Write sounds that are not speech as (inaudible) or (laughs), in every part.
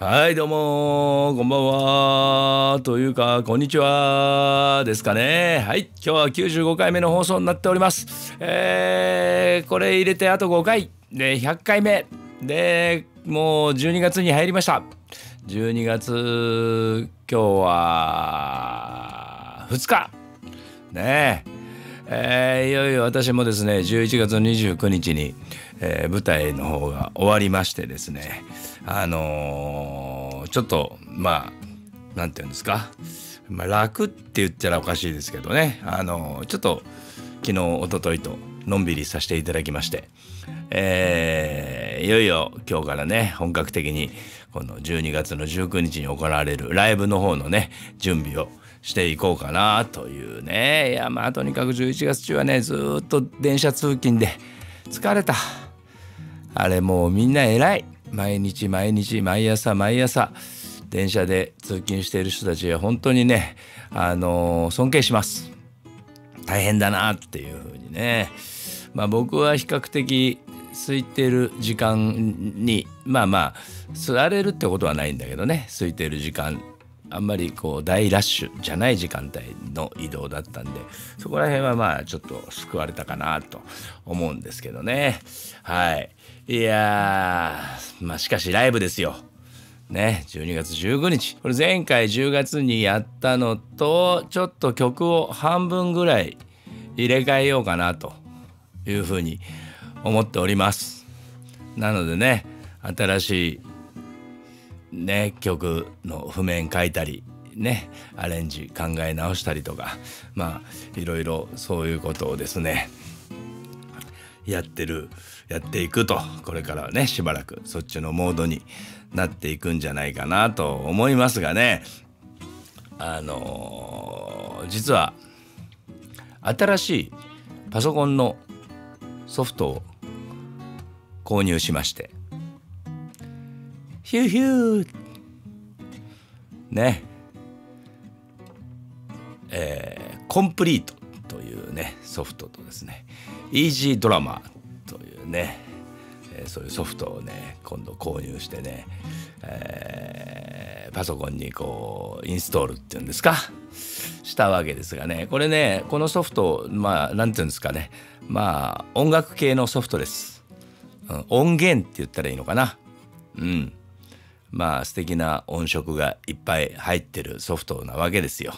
はいどうもこんばんはというかこんにちはですかねはい今日は95回目の放送になっておりますえー、これ入れてあと5回で100回目でもう12月に入りました12月今日は2日ねええー、いよいよ私もですね11月29日にえー、舞台の方が終わりましてですねあのー、ちょっとまあ何て言うんですか、まあ、楽って言ったらおかしいですけどねあのー、ちょっと昨日おとといとのんびりさせていただきまして、えー、いよいよ今日からね本格的にこの12月の19日に行われるライブの方のね準備をしていこうかなというねいやまあとにかく11月中はねずっと電車通勤で疲れた。あれもうみんな偉い毎日毎日毎朝毎朝電車で通勤している人たちは本当にねあの尊敬します大変だなっていうふうにねまあ僕は比較的空いてる時間にまあまあ座れるってことはないんだけどね空いてる時間あんまりこう大ラッシュじゃない時間帯の移動だったんでそこら辺はまあちょっと救われたかなと思うんですけどねはいいやー、まあ、しかしライブですよ。ね、12月15日。これ前回10月にやったのと、ちょっと曲を半分ぐらい入れ替えようかなというふうに思っております。なのでね、新しいね、曲の譜面書いたり、ね、アレンジ考え直したりとか、まあ、いろいろそういうことをですね、やってるやっていくとこれからはねしばらくそっちのモードになっていくんじゃないかなと思いますがねあのー、実は新しいパソコンのソフトを購入しましてヒューヒューねえー、コンプリートというねソフトとですねイージードラマね、えそういうソフトをね今度購入してね、えー、パソコンにこうインストールっていうんですかしたわけですがねこれねこのソフトまあ何て言うんですかねまあ音楽系のソフトです、うん、音源って言ったらいいのかなうんまあ素敵な音色がいっぱい入ってるソフトなわけですよ。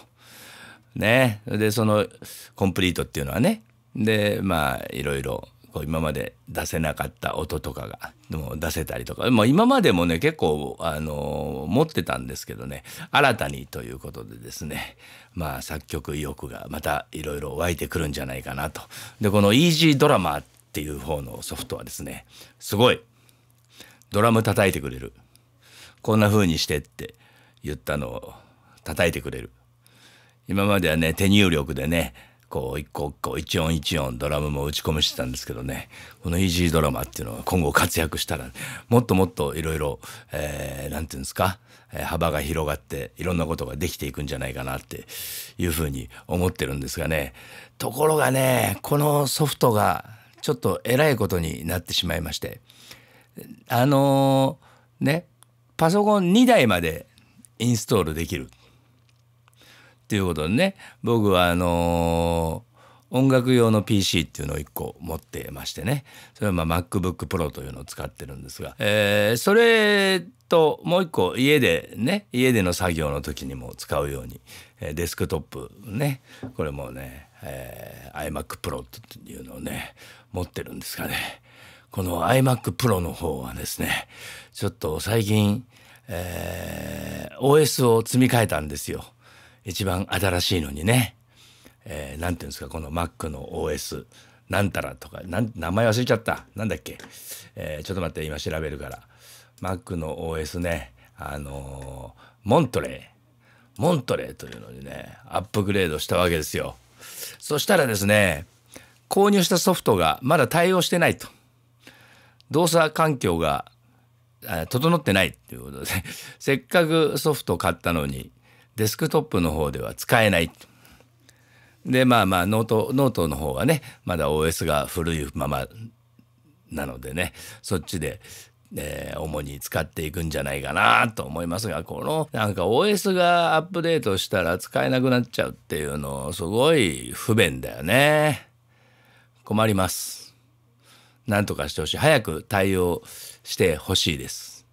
ねでそのコンプリートっていうのはねでまあいろいろこう今まで出せなかった音とかがでも出せたりとか、まあ、今までもね結構あの持ってたんですけどね新たにということでですねまあ作曲意欲がまたいろいろ湧いてくるんじゃないかなと。でこの e ードラマっていう方のソフトはですねすごいドラム叩いてくれるこんな風にしてって言ったのを叩いてくれる今まではね手入力でねこう一個一個一音一音ドラムも打ち込みしてたんですけどねこのイージードラマっていうのが今後活躍したらもっともっといろいろ何て言うんですか幅が広がっていろんなことができていくんじゃないかなっていうふうに思ってるんですがねところがねこのソフトがちょっとえらいことになってしまいましてあのー、ねパソコン2台までインストールできるっていうことでね僕はあのー、音楽用の PC っていうのを1個持ってましてねそれはま MacBookPro というのを使ってるんですが、えー、それともう1個家でね家での作業の時にも使うように、えデスクトップねこれもね、えー、iMacPro っていうのをね持ってるんですがねこの iMacPro の方はですねちょっと最近、えー、OS を積み替えたんですよ。一番新しいのにね、えー、なんていうんですか、この Mac の OS、なんたらとか、なん名前忘れちゃった。なんだっけ。えー、ちょっと待って、今調べるから。Mac の OS ね、あのー、モントレー。モントレーというのにね、アップグレードしたわけですよ。そしたらですね、購入したソフトがまだ対応してないと。動作環境が整ってないっていうことで、せっかくソフト買ったのに、デスクトップの方では使えない。でまあまあノートノートの方はねまだ OS が古いままなのでねそっちで、えー、主に使っていくんじゃないかなと思いますがこのなんか OS がアップデートしたら使えなくなっちゃうっていうのすごい不便だよね困りますなんとかしてほしい早く対応してほしいです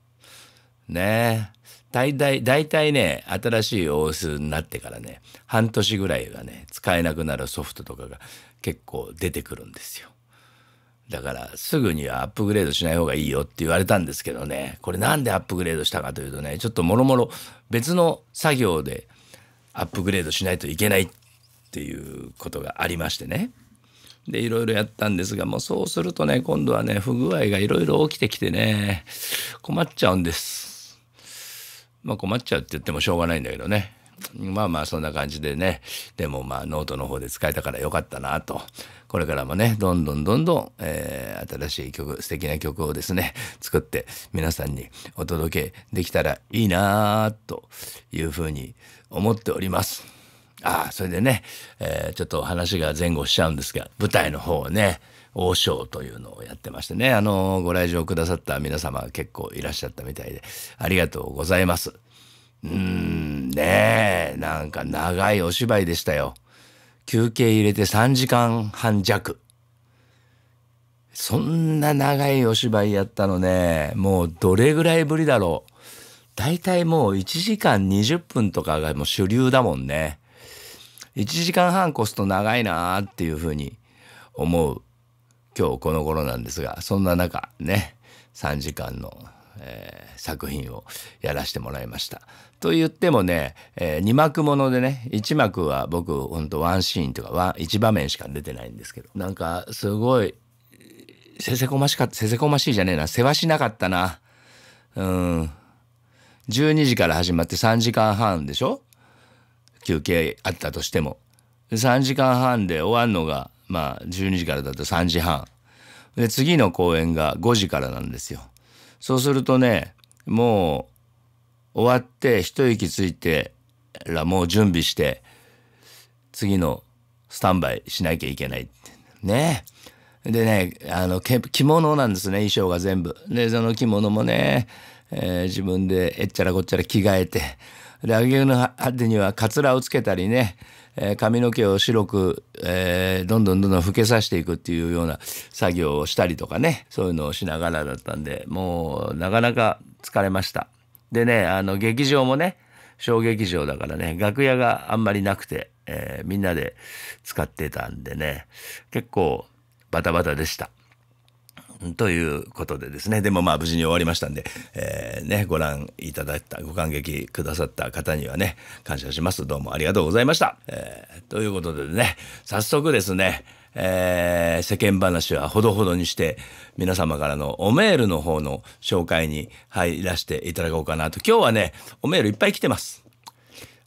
ね大体、大体ね、新しい OS になってからね、半年ぐらいはね、使えなくなるソフトとかが結構出てくるんですよ。だからすぐにはアップグレードしない方がいいよって言われたんですけどねこれなんでアップグレードしたかというとねちょっともろもろ別の作業でアップグレードしないといけないっていうことがありましてねでいろいろやったんですがもうそうするとね今度はね不具合がいろいろ起きてきてね困っちゃうんです。まあ、困っちゃうって言ってもしょうがないんだけどね。まあまあそんな感じでねでもまあノートの方で使えたからよかったなとこれからもねどんどんどんどん、えー、新しい曲素敵な曲をですね作って皆さんにお届けできたらいいなというふうに思っております。ああそれでね、えー、ちょっと話が前後しちゃうんですが舞台の方をね王将というのをやってましてね、あの、ご来場くださった皆様結構いらっしゃったみたいで、ありがとうございます。うーん、ねえ、なんか長いお芝居でしたよ。休憩入れて3時間半弱。そんな長いお芝居やったのね、もうどれぐらいぶりだろう。大体もう1時間20分とかがもう主流だもんね。1時間半越すと長いなーっていうふうに思う今日この頃なんですがそんな中ね3時間の、えー、作品をやらせてもらいました。と言ってもね、えー、2幕ものでね1幕は僕ほんとワンシーンとか1場面しか出てないんですけどなんかすごいせせこましかったせせこましいじゃねえなせわしなかったなうん12時から始まって3時間半でしょ休憩あったとしても3時間半で終わるのがまあ、12時からだと3時半。で、次の公演が5時からなんですよ。そうするとね、もう、終わって、一息ついてら、もう準備して、次のスタンバイしなきゃいけない。ね。でね、あの、着物なんですね、衣装が全部。で、その着物もね、えー、自分でえっちゃらこっちゃら着替えて、で、揚げの果てにはカツラをつけたりね、えー、髪の毛を白く、えー、どんどんどんどん老けさせていくっていうような作業をしたりとかねそういうのをしながらだったんでもうなかなか疲れましたでねあの劇場もね小劇場だからね楽屋があんまりなくて、えー、みんなで使ってたんでね結構バタバタでしたということでですねでもまあ無事に終わりましたんで、えー、ね、ご覧いただいたご感激くださった方にはね感謝しますどうもありがとうございました、えー、ということでね早速ですねえー、世間話はほどほどにして皆様からのおメールの方の紹介に入らせていただこうかなと今日はねおメールいっぱい来てます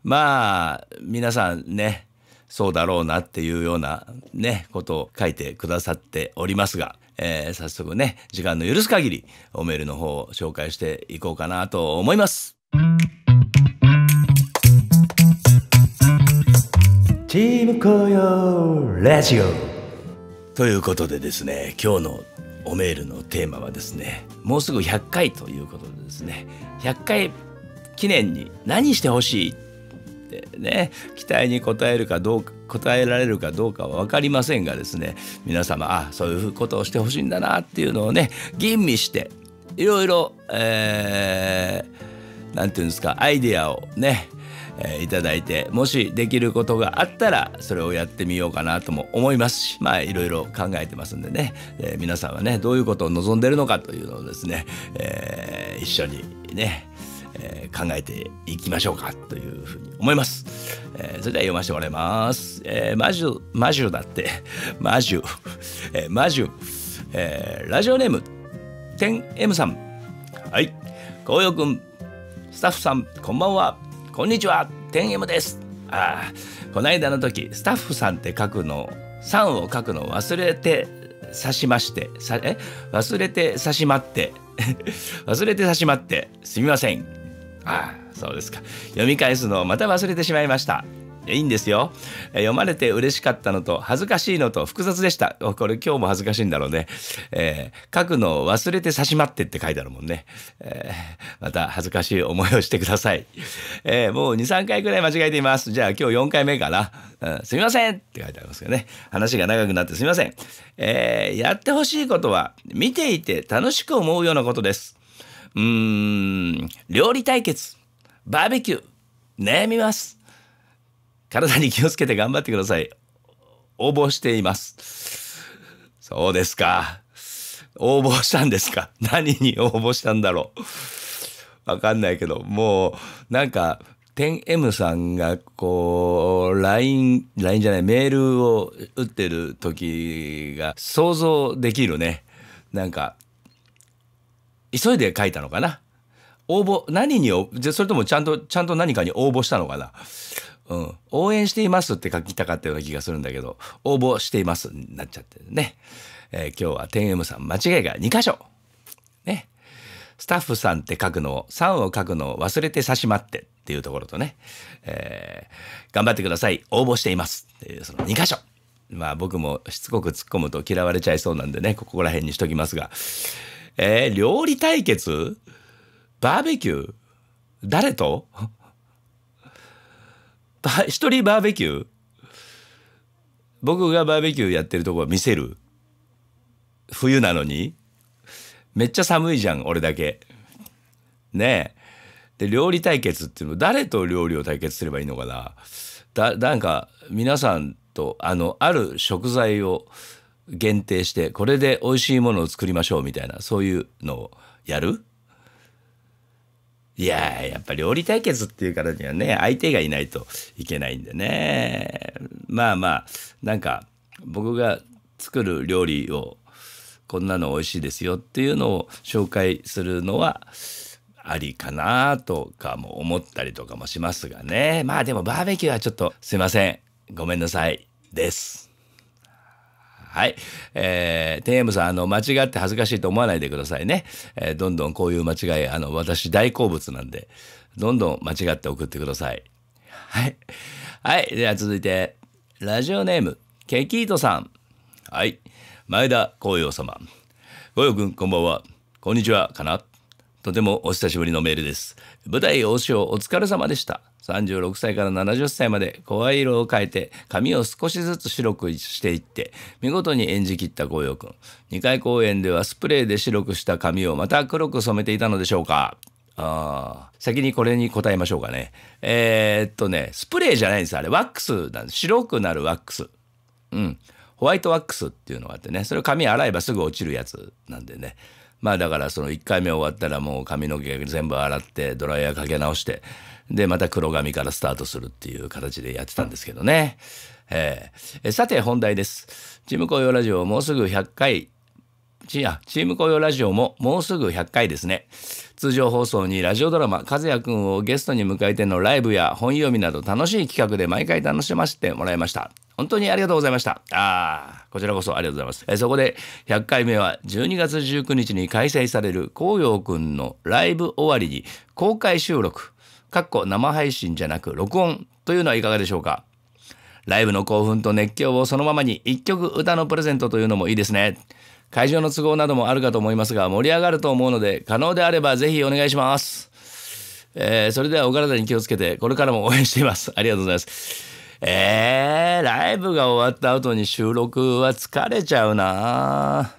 まあ皆さんねそうだろうなっていうようなねことを書いてくださっておりますがえー、早速ね、時間の許す限り、おメールの方を紹介していこうかなと思います。チーム紅葉ラジオということでですね、今日のおメールのテーマはですね、もうすぐ100回ということでですね、100回記念に何してほしいってね期待に応えるかどうか応えられるかどうかは分かりませんがですね皆様あそういうことをしてほしいんだなっていうのをね吟味していろいろ何、えー、て言うんですかアイデアをねえいただいてもしできることがあったらそれをやってみようかなとも思いますしまあいろいろ考えてますんでね、えー、皆さんはねどういうことを望んでるのかというのをですね、えー、一緒にねえー、考えていきましょうかというふうに思います。えー、それでは読ませてもらいます。えー、マジュ、マジュだって、マジュ、えー、マジュ、えー、ラジオネーム、テン M さん。はい、紅葉くん、スタッフさん、こんばんは。こんにちは、テン M です。ああ、こないだの時、スタッフさんって書くの、さんを書くの忘れて刺しまして、さえ忘れて刺しまって、(laughs) 忘れて刺しまって、すみません。ああそうですか読み返すのをまた忘れてしまいましたいいんですよ読まれて嬉しかったのと恥ずかしいのと複雑でしたこれ今日も恥ずかしいんだろうね、えー、書くのを忘れて差しまってって書いてあるもんね、えー、また恥ずかしい思いをしてください、えー、もう23回くらい間違えていますじゃあ今日4回目かな、うん、すみませんって書いてありますけどね話が長くなってすみません、えやってほしいことは見ていて楽しく思うようなことですうーん、料理対決、バーベキュー、悩みます。体に気をつけて頑張ってください。応募しています。そうですか。応募したんですか何に応募したんだろうわかんないけど、もう、なんか、10M さんが、こう、LINE、LINE じゃない、メールを打ってる時が想像できるね。なんか、急いで書いたのかな。応募、何に、それともちゃんと、ちゃんと何かに応募したのかな。うん。応援していますって書きたかったような気がするんだけど、応募していますになっちゃってね。えー、今日は 10M さん間違いが2箇所。ね。スタッフさんって書くのを、んを書くのを忘れて差しまってっていうところとね、えー、頑張ってください。応募していますっていうその2箇所。まあ僕もしつこく突っ込むと嫌われちゃいそうなんでね、ここら辺にしときますが。えー、料理対決バーベキュー誰と (laughs) 一人バーベキュー僕がバーベキューやってるとこは見せる冬なのにめっちゃ寒いじゃん俺だけねえで料理対決っていうの誰と料理を対決すればいいのかなだなんか皆さんとあのある食材を限定してこれで美味しいものを作りましょうみたいなそういうのをやるいややっぱり料理対決っていうからにはね相手がいないといけないんでねまあまあなんか僕が作る料理をこんなの美味しいですよっていうのを紹介するのはありかなとかも思ったりとかもしますがねまあでもバーベキューはちょっとすいませんごめんなさいです。はい。えー、天ムさん、あの、間違って恥ずかしいと思わないでくださいね。えー、どんどんこういう間違い、あの、私大好物なんで、どんどん間違って送ってください。はい。はい。では続いて、ラジオネーム、ケキートさん。はい。前田光陽様。ごよくん、こんばんは。こんにちは、かな。とてもお久しぶりのメールです。舞台王将お疲れ様でした。36歳から70歳まで声色を変えて髪を少しずつ白くしていって見事に演じきった紅葉くん。2回公演ではスプレーで白くした髪をまた黒く染めていたのでしょうかあ先にこれに答えましょうかね。えー、っとね、スプレーじゃないんです。あれ、ワックスなんです。白くなるワックス。うん。ホワイトワックスっていうのがあってね、それを髪洗えばすぐ落ちるやつなんでね。まあだからその1回目終わったらもう髪の毛全部洗ってドライヤーかけ直してでまた黒髪からスタートするっていう形でやってたんですけどね。えー、さて本題です。チームヨーラジオもうすぐ100回チームヨーラジオももうすぐ100回ですね。通常放送にラジオドラマ「和也くん」をゲストに迎えてのライブや本読みなど楽しい企画で毎回楽しませてもらいました。本当にありがとうございました。ああ、こちらこそありがとうございます。えそこで100回目は12月19日に開催される紅葉くんのライブ終わりに公開収録、かっこ生配信じゃなく録音というのはいかがでしょうかライブの興奮と熱狂をそのままに1曲歌のプレゼントというのもいいですね。会場の都合などもあるかと思いますが盛り上がると思うので可能であればぜひお願いします。えー、それではお体に気をつけてこれからも応援しています。ありがとうございます。えー、ライブが終わった後に収録は疲れちゃうな。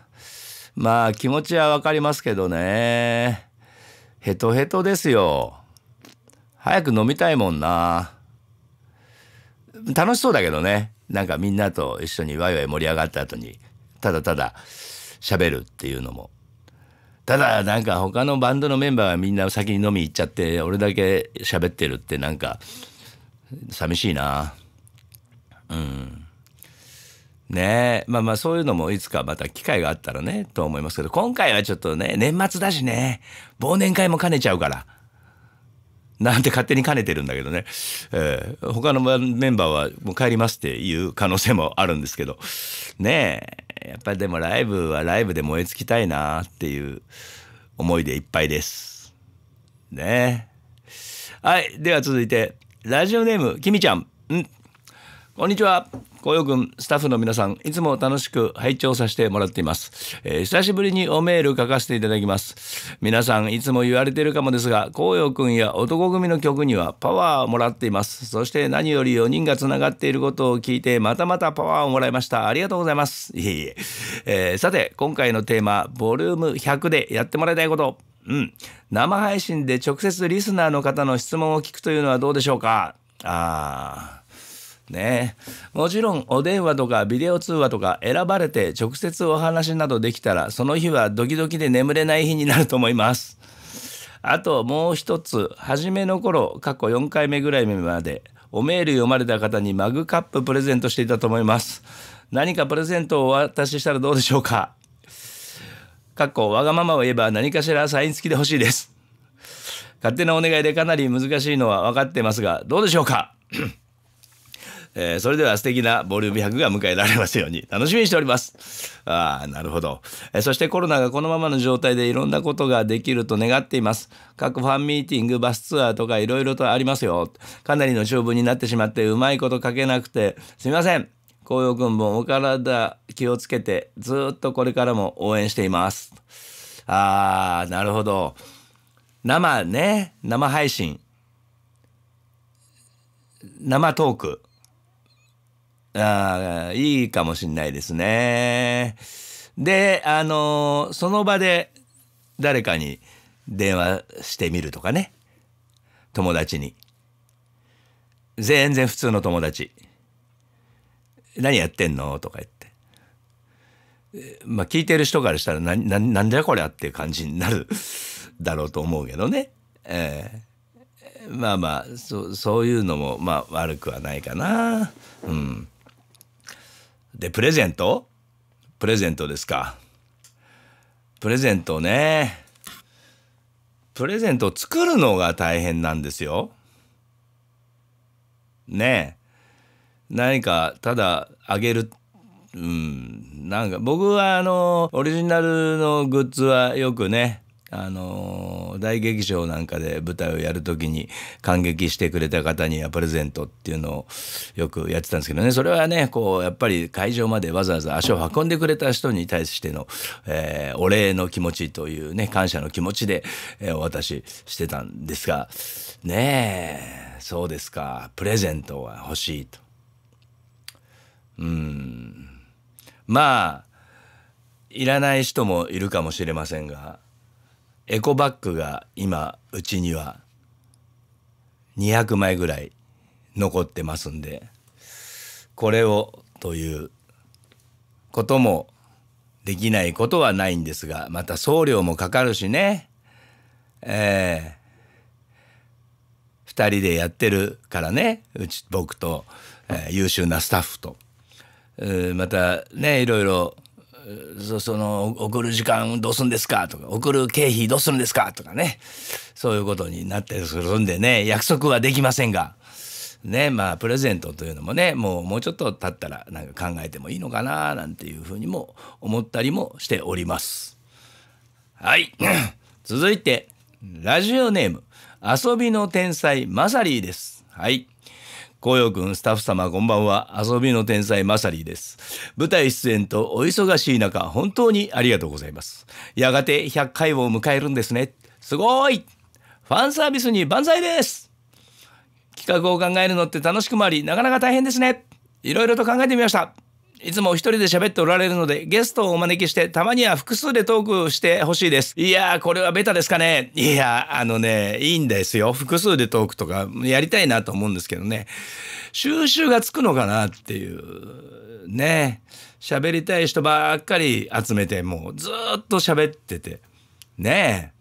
まあ気持ちはわかりますけどね。ヘトヘトですよ。早く飲みたいもんな。楽しそうだけどね。なんかみんなと一緒にワイワイ盛り上がった後に、ただただ喋るっていうのも。ただなんか他のバンドのメンバーがみんな先に飲み行っちゃって、俺だけ喋ってるってなんか寂しいな。ねえまあまあそういうのもいつかまた機会があったらねと思いますけど今回はちょっとね年末だしね忘年会も兼ねちゃうからなんて勝手に兼ねてるんだけどね、えー、他のメンバーはもう帰りますっていう可能性もあるんですけどねえやっぱりでもライブはライブで燃え尽きたいなっていう思いでいっぱいですねえはいでは続いてラジオネームきみちゃんこんにちは紅葉軍スタッフの皆さんいつも楽しく拝聴させてもらっています、えー、久しぶりにおメール書かせていただきます皆さんいつも言われているかもですが紅葉君や男組の曲にはパワーをもらっていますそして何より4人がつながっていることを聞いてまたまたパワーをもらいましたありがとうございますいえいええー、さて今回のテーマボリューム100でやってもらいたいことうん、生配信で直接リスナーの方の質問を聞くというのはどうでしょうかああ。ねもちろんお電話とかビデオ通話とか選ばれて直接お話などできたらその日はドキドキで眠れない日になると思います。あともう一つ初めの頃過去4回目ぐらい目までおメール読まれた方にマグカッププレゼントしていたと思います。何かプレゼントをお渡ししたらどうでしょうかかっこわがままを言えば何かしらサイン付きで欲しいです。勝手なお願いでかなり難しいのは分かってますがどうでしょうかえー、それでは素敵なボリューム100が迎えられますように楽しみにしております。ああ、なるほど、えー、そしてコロナがこのままの状態でいろんなことができると願っています。各ファンミーティング、バスツアーとかいろいろとありますよ。かなりの長文になってしまってうまいこと書けなくてすみません。紅葉くんもお体気をつけてずっとこれからも応援しています。ああ、なるほど。生ね、生配信。生トーク。ああ、いいかもしんないですね。で、あのー、その場で誰かに電話してみるとかね。友達に。全然普通の友達。何やってんのとか言って。まあ聞いてる人からしたらな、な、なんだこりゃっていう感じになるだろうと思うけどね。えー、まあまあ、そ、そういうのも、まあ悪くはないかな。うん。で、プレゼントプレゼントですか。プレゼントね。プレゼントを作るのが大変なんですよ。ねえ。何かただあげる。うん。なんか僕はあの、オリジナルのグッズはよくね、あの大劇場なんかで舞台をやる時に感激してくれた方にはプレゼントっていうのをよくやってたんですけどねそれはねこうやっぱり会場までわざわざ足を運んでくれた人に対しての、えー、お礼の気持ちというね感謝の気持ちで、えー、お渡ししてたんですがねえそうですかプレゼントは欲しいと。うんまあいらない人もいるかもしれませんが。エコバッグが今うちには200枚ぐらい残ってますんでこれをということもできないことはないんですがまた送料もかかるしねえー、2人でやってるからねうち僕と、えー、優秀なスタッフと、えまたねいろいろそその送る時間どうすんですかとか送る経費どうするんですかとかねそういうことになったりするんでね約束はできませんが。ねまあ、プレゼントというのもねもうもうちょっと経ったらなんか考えてもいいのかななんていうふうにも思ったりもしております。はい (clears throat) 続いてラジオネーム遊びの天才マサリーです。はい紅葉ん、スタッフ様こんばんは遊びの天才マサリーです舞台出演とお忙しい中本当にありがとうございますやがて100回を迎えるんですねすごいファンサービスに万歳です企画を考えるのって楽しくもありなかなか大変ですねいろいろと考えてみましたいつも一人で喋っておられるので、ゲストをお招きして、たまには複数でトークしてほしいです。いやー、これはベタですかね。いやー、あのね、いいんですよ。複数でトークとか、やりたいなと思うんですけどね。収集がつくのかなっていう、ね。喋りたい人ばっかり集めて、もうずっと喋ってて。ね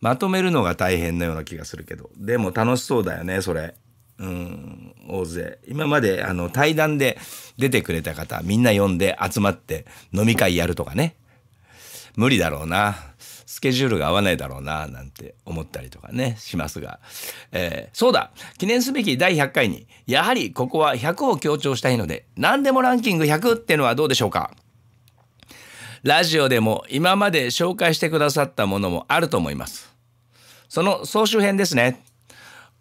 まとめるのが大変なような気がするけど。でも楽しそうだよね、それ。うん、大勢今まであの対談で出てくれた方みんな呼んで集まって飲み会やるとかね無理だろうなスケジュールが合わないだろうななんて思ったりとかねしますが、えー、そうだ記念すべき第100回にやはりここは100を強調したいので何でもランキング100ってのはどうでしょうかラジオでも今まで紹介してくださったものもあると思いますその総集編ですね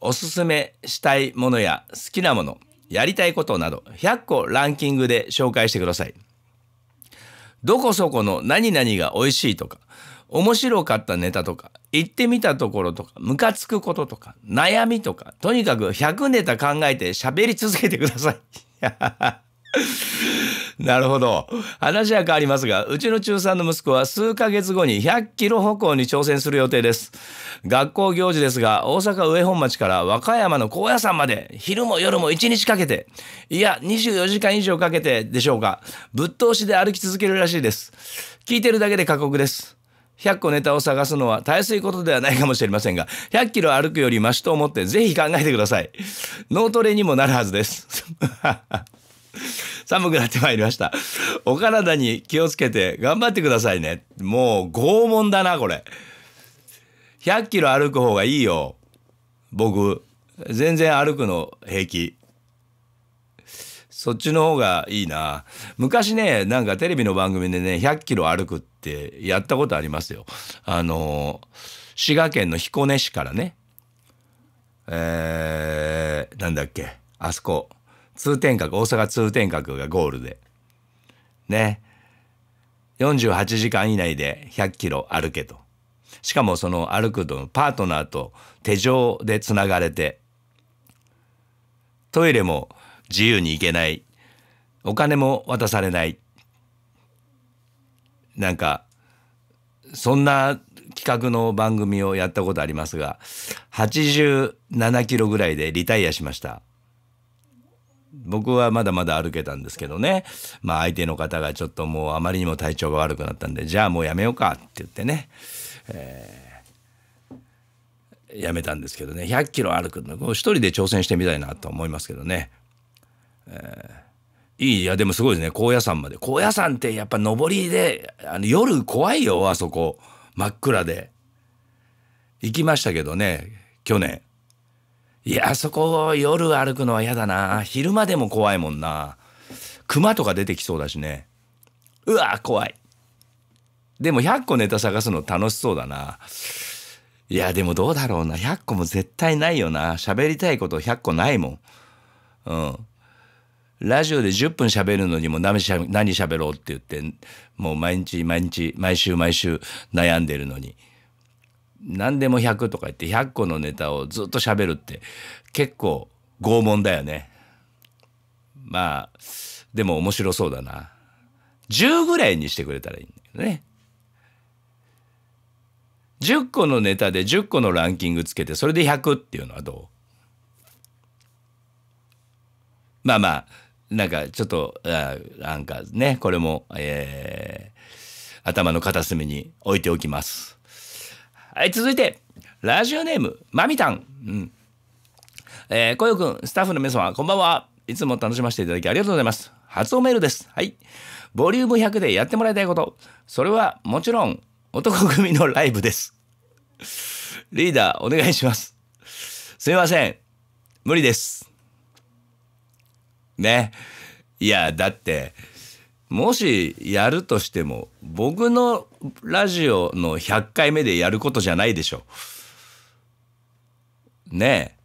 おすすめしたいものや好きなもの、やりたいことなど100個ランキングで紹介してください。どこそこの何々が美味しいとか、面白かったネタとか、行ってみたところとか、ムカつくこととか、悩みとか、とにかく100ネタ考えて喋り続けてください。(laughs) なるほど。話は変わりますが、うちの中3の息子は数ヶ月後に100キロ歩行に挑戦する予定です。学校行事ですが、大阪上本町から和歌山の高野山まで、昼も夜も1日かけて、いや、24時間以上かけてでしょうか、ぶっ通しで歩き続けるらしいです。聞いてるだけで過酷です。100個ネタを探すのはえすいことではないかもしれませんが、100キロ歩くよりマシと思ってぜひ考えてください。脳トレにもなるはずです。寒くなってまいりました。お体に気をつけて頑張ってくださいね。もう拷問だな、これ。100キロ歩く方がいいよ。僕。全然歩くの平気。そっちの方がいいな。昔ね、なんかテレビの番組でね、100キロ歩くってやったことありますよ。あの、滋賀県の彦根市からね、えー、なんだっけ、あそこ。通天閣大阪通天閣がゴールでね48時間以内で100キロ歩けとしかもその歩くとパートナーと手錠でつながれてトイレも自由に行けないお金も渡されないなんかそんな企画の番組をやったことありますが87キロぐらいでリタイアしました。僕はまだまだ歩けたんですけどね、まあ、相手の方がちょっともうあまりにも体調が悪くなったんでじゃあもうやめようかって言ってね、えー、やめたんですけどね100キロ歩くの一人で挑戦してみたいなと思いますけどね、えー、いいいやでもすごいですね高野山まで高野山ってやっぱ上りであの夜怖いよあそこ真っ暗で行きましたけどね去年。いやそこ夜歩くのは嫌だな昼間でも怖いもんな熊とか出てきそうだしねうわ怖いでも100個ネタ探すの楽しそうだないやでもどうだろうな100個も絶対ないよな喋りたいこと100個ないもんうんラジオで10分喋るのにも何喋ろうって言ってもう毎日毎日毎週毎週悩んでるのに。何でも100とか言って100個のネタをずっと喋るって結構拷問だよね。まあ、でも面白そうだな。10ぐらいにしてくれたらいいんだけどね。10個のネタで10個のランキングつけてそれで100っていうのはどうまあまあなんかちょっとあなんかねこれも、えー、頭の片隅に置いておきます。はい、続いて、ラジオネーム、まみたん。うん。えー、こよくん、スタッフの皆様、こんばんは。いつも楽しませていただきありがとうございます。初おメールです。はい。ボリューム100でやってもらいたいこと。それは、もちろん、男組のライブです。リーダー、お願いします。すいません。無理です。ね。いや、だって、もしやるとしても僕のラジオの100回目でやることじゃないでしょう。ね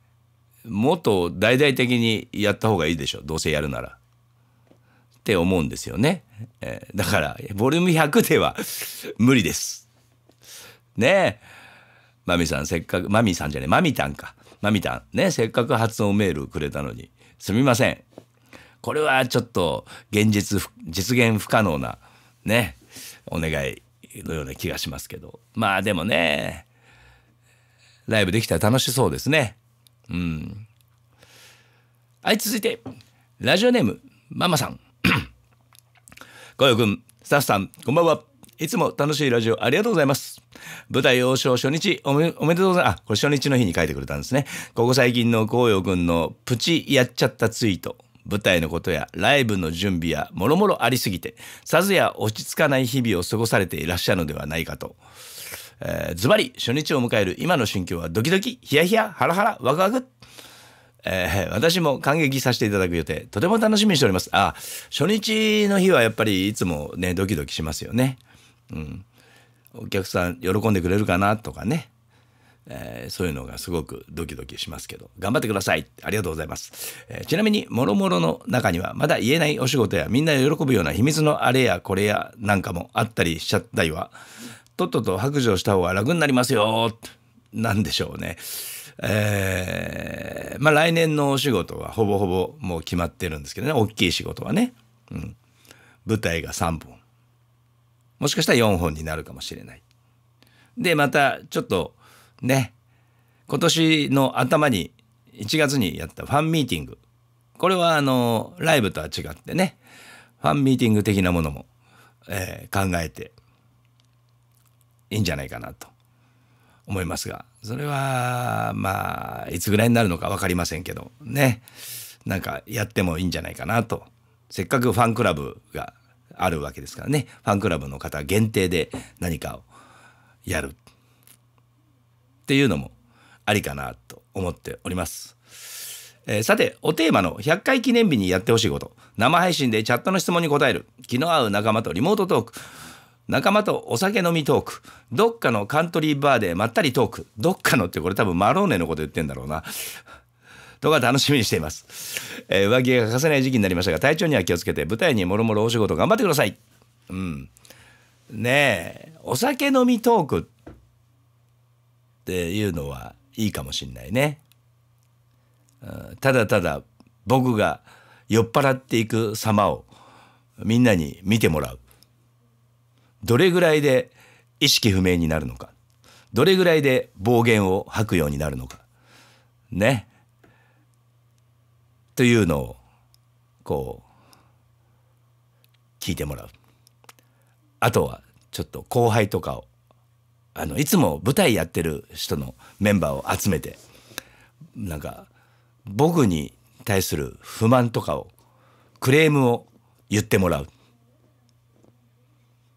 えもっと大々的にやった方がいいでしょどうせやるなら。って思うんですよね。えー、だからボリューム100では無理です。ねえ。マミさんせっかくマミさんじゃねマミタンかマミタンねせっかく発音メールくれたのにすみませんこれはちょっと現実、実現不可能なね、お願いのような気がしますけど。まあでもね、ライブできたら楽しそうですね。うん。はい、続いて、ラジオネーム、ママさん。ご (clears throat) よくん、スタッフさん、こんばんは。いつも楽しいラジオありがとうございます。舞台王将初日おめでとうございます。あ、これ初日の日に書いてくれたんですね。ここ最近の紅葉くんのプチやっちゃったツイート。舞台のことやライブの準備やもろもろありすぎてさぞや落ち着かない日々を過ごされていらっしゃるのではないかと。えー、ズバリ初日を迎える今の心境はドキドキヒヤヒヤハラハラワクワク、えー、私も感激させていただく予定とても楽しみにしておりますあ初日の日はやっぱりいつもねドキドキしますよねうんお客さん喜んでくれるかなとかねえー、そういうのがすごくドキドキしますけど、頑張ってください。ありがとうございます。えー、ちなみに、もろもろの中には、まだ言えないお仕事や、みんな喜ぶような秘密のあれやこれやなんかもあったりしちゃったりは、とっとと白状した方が楽になりますよ。なんでしょうね。えー、まあ来年のお仕事はほぼほぼもう決まってるんですけどね、大きい仕事はね。うん。舞台が3本。もしかしたら4本になるかもしれない。で、またちょっと、ね今年の頭に1月にやったファンミーティングこれはあのライブとは違ってねファンミーティング的なものも、えー、考えていいんじゃないかなと思いますがそれはまあいつぐらいになるのか分かりませんけどねなんかやってもいいんじゃないかなとせっかくファンクラブがあるわけですからねファンクラブの方限定で何かをやるっていうのもありかなと思っております。えー、さて、おテーマの100回記念日にやってほしいこと。生配信でチャットの質問に答える。気の合う仲間とリモートトーク。仲間とお酒飲みトーク。どっかのカントリーバーでまったりトーク。どっかのってこれ多分マローネのこと言ってんだろうな。とか楽しみにしています。えー、上着が欠かせない時期になりましたが、体調には気をつけて、舞台にもろもろお仕事頑張ってください。うん。ねえ、お酒飲みトークっていうのはいいかもしんないね。ただただ僕が酔っ払っていく様をみんなに見てもらう。どれぐらいで意識不明になるのか。どれぐらいで暴言を吐くようになるのか。ね。というのをこう聞いてもらう。あとはちょっと後輩とかをあのいつも舞台やってる人のメンバーを集めてなんか僕に対する不満とかをクレームを言ってもらう。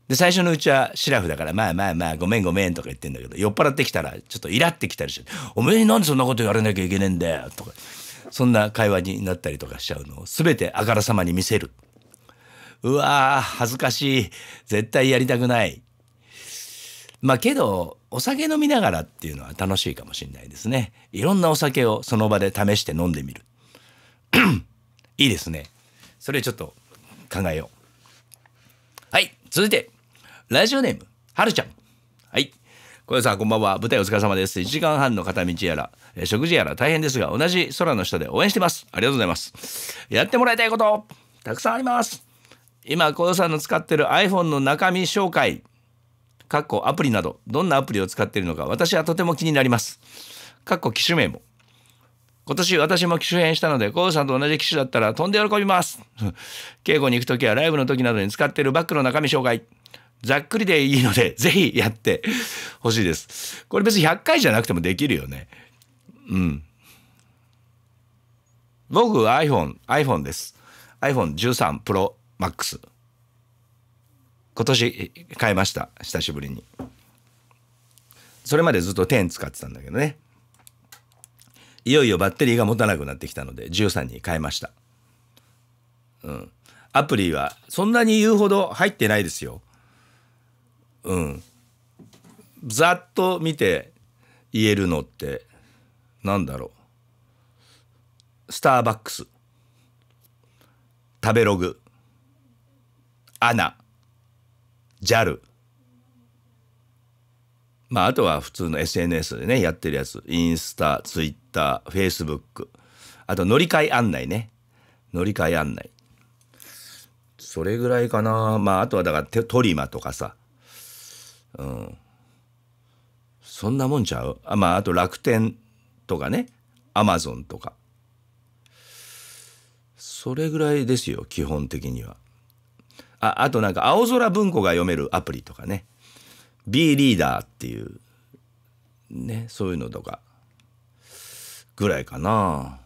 で最初のうちはシラフだから「まあまあまあごめんごめん」とか言ってんだけど酔っ払ってきたらちょっとイラってきたりして「おめえなんでそんなこと言われなきゃいけねえんだよ」とかそんな会話になったりとかしちゃうのを全てあからさまに見せる。うわー恥ずかしい絶対やりたくないまあけどお酒飲みながらっていうのは楽しいかもしれないですねいろんなお酒をその場で試して飲んでみる (clears throat) いいですねそれちょっと考えようはい続いてラジオネームはるちゃんはい小林さんこんばんは舞台お疲れ様です1時間半の片道やらえ食事やら大変ですが同じ空の下で応援してますありがとうございますやってもらいたいことたくさんあります今小林さんの使ってる iPhone の中身紹介かっこアプリなど、どんなアプリを使っているのか、私はとても気になります。かっこ機種名も。今年私も機種変したので、コウさんと同じ機種だったら飛んで喜びます。稽 (laughs) 古に行く時はライブの時などに使っているバッグの中身紹介。ざっくりでいいので、(laughs) ぜひやってほしいです。これ別に100回じゃなくてもできるよね。うん。僕は iPhone、iPhone です。iPhone13 Pro Max。今年変えました久しぶりにそれまでずっと10使ってたんだけどねいよいよバッテリーが持たなくなってきたので13に変えましたうんアプリはそんなに言うほど入ってないですようんざっと見て言えるのってなんだろうスターバックス食べログアナ JAL。まあ、あとは普通の SNS でね、やってるやつ。インスタ、ツイッター、フェイスブック。あと乗り換え案内ね。乗り換え案内。それぐらいかな。まあ、あとはだからトリマとかさ。うん。そんなもんちゃうあまあ、あと楽天とかね。アマゾンとか。それぐらいですよ、基本的には。ああとなんか青空文庫が読めるアプリとかね B リーダーっていうねそういうのとかぐらいかな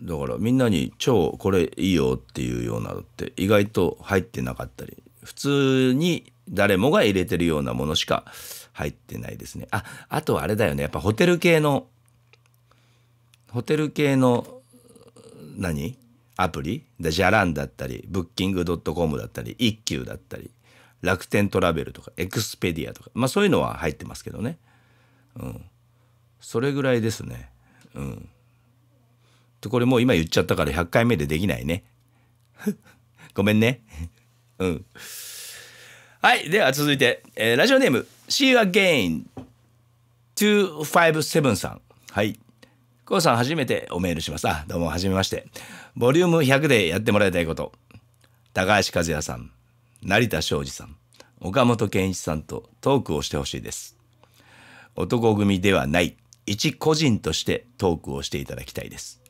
だからみんなに「超これいいよ」っていうようなのって意外と入ってなかったり普通に誰もが入れてるようなものしか入ってないですねああとあれだよねやっぱホテル系のホテル系の何アプリでじゃらんだったりブッキングドットコムだったり一休だったり楽天トラベルとかエクスペディアとかまあそういうのは入ってますけどねうんそれぐらいですねうんとこれもう今言っちゃったから100回目でできないね (laughs) ごめんねうんはいでは続いて、えー、ラジオネーム See you again 257さんはいコウさん初めておメールします。あ、どうも、はじめまして。ボリューム100でやってもらいたいこと。高橋和也さん、成田昌司さん、岡本健一さんとトークをしてほしいです。男組ではない、一個人としてトークをしていただきたいです。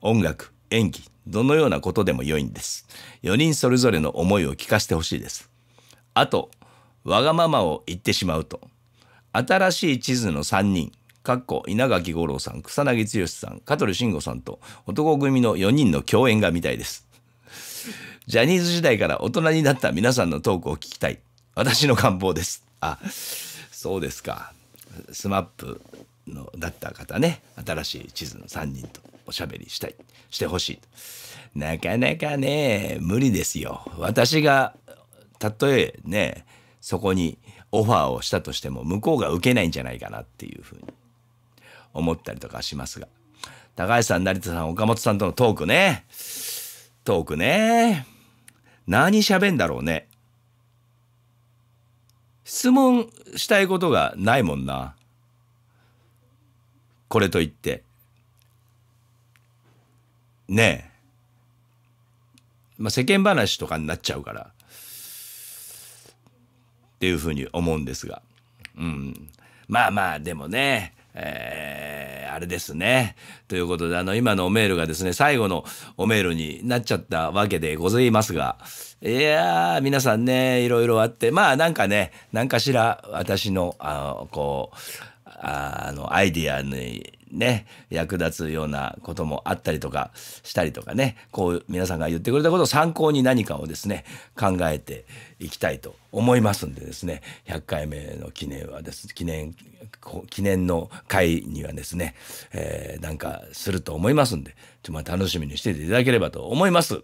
音楽、演技、どのようなことでも良いんです。4人それぞれの思いを聞かせてほしいです。あと、わがままを言ってしまうと、新しい地図の3人、かっこ稲垣吾郎さん、草薙剛さん、香取慎吾さんと男組の4人の共演が見たいです。ジャニーズ時代から大人になった皆さんのトークを聞きたい。私の願望です。あ、そうですか。スマップのだった方ね、新しい地図の3人とおしゃべりしたい、してほしい。なかなかね、無理ですよ。私が、たとえね、そこにオファーをしたとしても、向こうが受けないんじゃないかなっていうふうに思ったりとかしますが。高橋さん、成田さん、岡本さんとのトークね。トークね。何喋んだろうね。質問したいことがないもんな。これといって。ねえ。まあ、世間話とかになっちゃうから。っていうふうに思うんですが。うん。まあまあ、でもね、えー、あれですね。ということで、あの、今のおメールがですね、最後のおメールになっちゃったわけでございますが、いやー、皆さんね、いろいろあって、まあなんかね、何かしら私の、あの、こう、あの、アイディアにね、役立つようなこともあったりとかしたりとかね、こう皆さんが言ってくれたことを参考に何かをですね、考えていきたいと思いますんでですね、100回目の記念はです、記念、記念の会にはですね、えー、なんかすると思いますんで、ちょまあ楽しみにしてていただければと思います。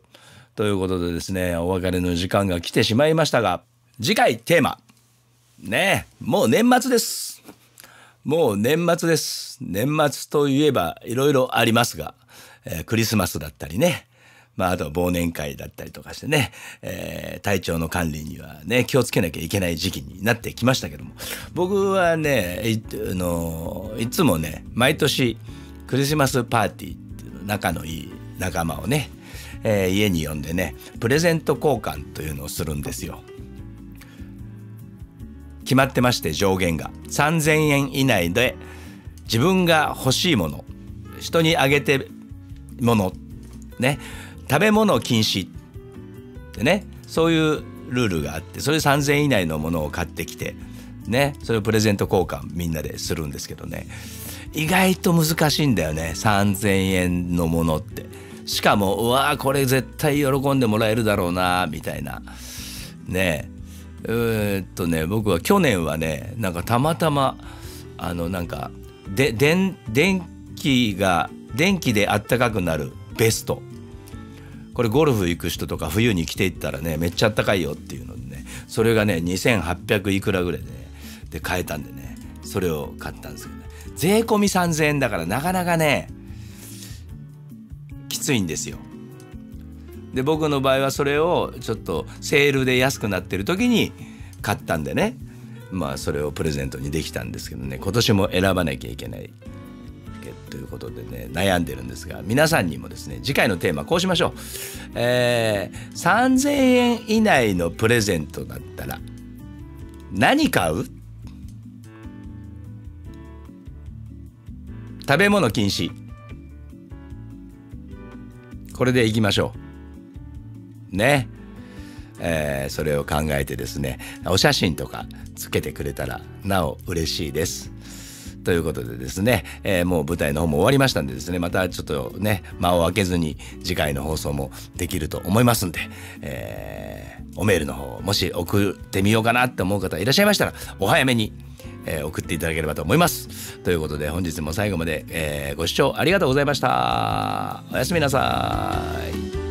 ということでですね、お別れの時間が来てしまいましたが、次回テーマ、ね、もう年末です。もう年末です。年末といえばいろいろありますが、えー、クリスマスだったりね、まあ、あと忘年会だったりとかしてね、えー、体調の管理にはね、気をつけなきゃいけない時期になってきましたけども、僕はね、いあのいつもね、毎年クリスマスパーティーっていう仲のいい仲間をね、えー、家に呼んでね、プレゼント交換というのをするんですよ。決まってまして上限が3000円以内で自分が欲しいもの人にあげてものね食べ物禁止ってねそういうルールがあってそれ3,000円以内のものを買ってきてねそれをプレゼント交換みんなでするんですけどね意外と難しいんだよね3,000円のものって。しかもうわーこれ絶対喜んでもらえるだろうなみたいなねえっとね僕は去年はねなんかたまたまあのなんかで電電気が電気であったかくなるベストこれゴルフ行く人とか冬に着ていったらねめっちゃあったかいよっていうのでねそれがね2800いくらぐらいで、ね、で買えたんでねそれを買ったんですけどね税込み3000円だからなかなかねきついんですよ。で僕の場合はそれをちょっとセールで安くなってる時に買ったんでねまあそれをプレゼントにできたんですけどね今年も選ばなきゃいけないということでね悩んでるんですが皆さんにもですね次回のテーマこうしましょう、えー、3000円以内のプレゼントだったら何買う食べ物禁止これでいきましょうね、えー、それを考えてですねお写真とかつけてくれたらなお嬉しいです。ということでですね、えー、もう舞台の方も終わりましたんでですねまたちょっとね間を空けずに次回の放送もできると思いますんで、えー、おメールの方もし送ってみようかなって思う方いらっしゃいましたらお早めに、えー、送っていただければと思います。ということで本日も最後まで、えご視聴ありがとうございました。おやすみなさい。